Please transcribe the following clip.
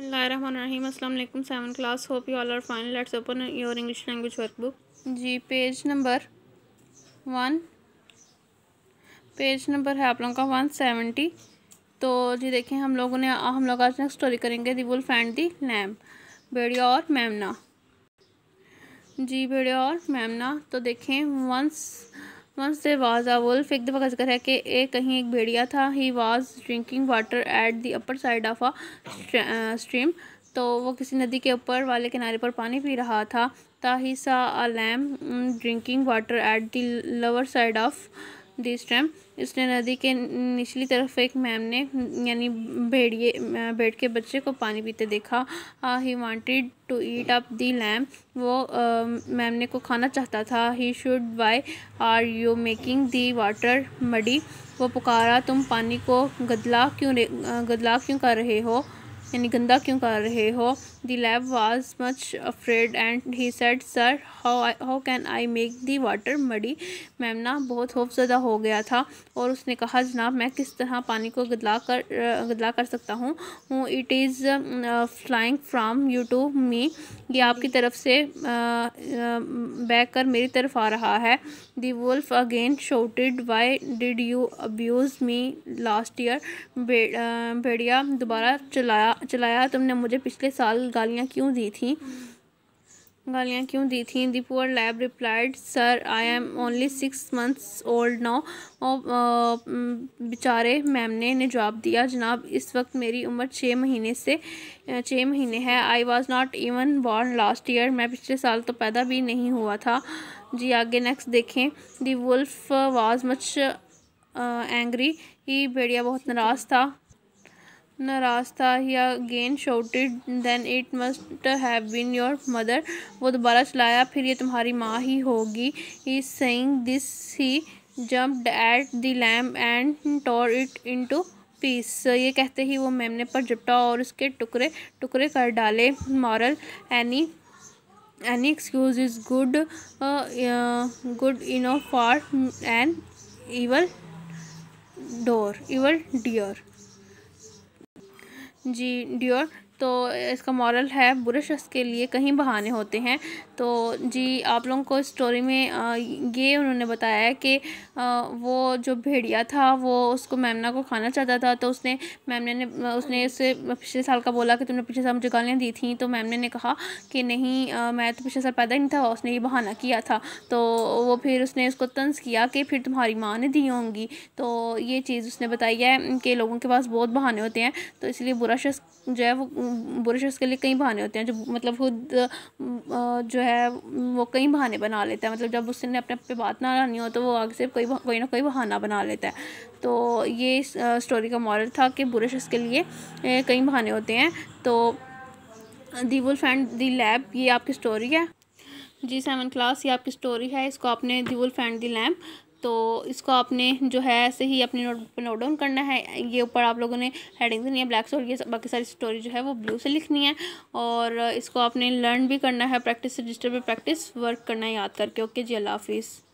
Assalamualaikum seven class hope you all are fine let's open your English language workbook जी page number one page number है आप लोगों का one seventy तो जी देखें हम लोगों ने हम लोग आज नेक्स्ट स्टोरी करेंगे the wolf and the lamb भेड़िया और मेमना जी भेड़िया और मेमना तो देखें once once there was a wolf एक दफ़ा का जिक्र है कि एक कहीं एक भेड़िया था he was drinking water at the upper side of a stream तो वो किसी नदी के ऊपर वाले किनारे पर पानी पी रहा था ता he saw a lamb drinking water at the lower side of the stream इसलिए नदी के निचली तरफ एक मैम ने यानी भेड़िए भेड़ के बच्चे को पानी पीते देखा he wanted to eat up the lamb वो मैम ने को खाना चाहता था he shouted why are you making the water muddy वो पुकारा तुम पानी को गदला क्यों गदला क्यों कर रहे हो यानी गंदा क्यों कर रहे हो the lamb was much afraid and he said sir how how can I make the water muddy ना बहुत खौफजदा हो गया था और उसने कहा जनाब मैं किस तरह पानी को गदला कर गदला कर सकता हूँ it is flowing from you to me ये आपकी तरफ से uh, uh, बैक कर मेरी तरफ आ रहा है the wolf again shouted why did you abuse me last year भेड़िया दोबारा चलाया चलाया तुमने मुझे पिछले साल गालियाँ क्यों दी थी गालियाँ क्यों दी थी the poor lamb replied sir I am only six months old now बेचारे मैम ने जवाब दिया जनाब इस वक्त मेरी उम्र छः महीने से छः महीने है I was not even born last year मैं पिछले साल तो पैदा भी नहीं हुआ था जी आगे नेक्स्ट देखें the wolf was much angry he भेड़िया बहुत नाराज़ था रास्ता या again shouted then it must have been your mother वो दोबारा चलाया फिर ये तुम्हारी माँ ही होगी is saying this he jumped at the lamb and tore it into piece ये कहते ही वो मेमने पर जपटा और उसके टुकड़े टुकड़े कर डाले moral any any excuse is good good enough for an evil doer evil doer जी डियर तो इसका मॉरल है बुरे शख्स के लिए कहीं बहाने होते हैं तो जी आप लोगों को स्टोरी में ये उन्होंने बताया है कि वो जो भेड़िया था वो उसको मैमना को खाना चाहता था तो उसने मैमने ने उसने उससे पिछले साल का बोला कि तुमने पिछले साल मुझे गालियाँ दी थी तो मैमने ने कहा कि नहीं मैं तो पिछले साल पैदा ही नहीं था उसने ये बहाना किया था तो वो फिर उसने उसको तंज किया कि फिर तुम्हारी माँ ने दी होंगी तो ये चीज़ उसने बताई है कि लोगों के पास बहुत बहाने होते हैं तो इसलिए बुरा शख्स जो है वो बुरे शख्स के लिए कई बहाने होते हैं जो मतलब खुद जो है वो कई बहाने बना लेता है मतलब जब उसने अपने पे बात ना लानी हो तो वो आगे से कोई कोई ना कोई बहाना बना लेता है तो ये स्टोरी का मॉरल था कि बुरे शख्स के लिए कई बहाने होते हैं तो the wolf and the lamb ये आपकी स्टोरी है जी सेवन क्लास ये आपकी स्टोरी है इसको आपने the wolf and the lamb तो इसको आपने जो है ऐसे ही अपने नोटबुक पर नोट डाउन करना है ये ऊपर आप लोगों ने हेडिंग देनी है ब्लैक से और ये बाकी सारी स्टोरी जो है वो ब्लू से लिखनी है और इसको आपने लर्न भी करना है प्रैक्टिस रजिस्टर पर प्रैक्टिस वर्क करना है याद करके ओके जी अल्लाह हाफिज़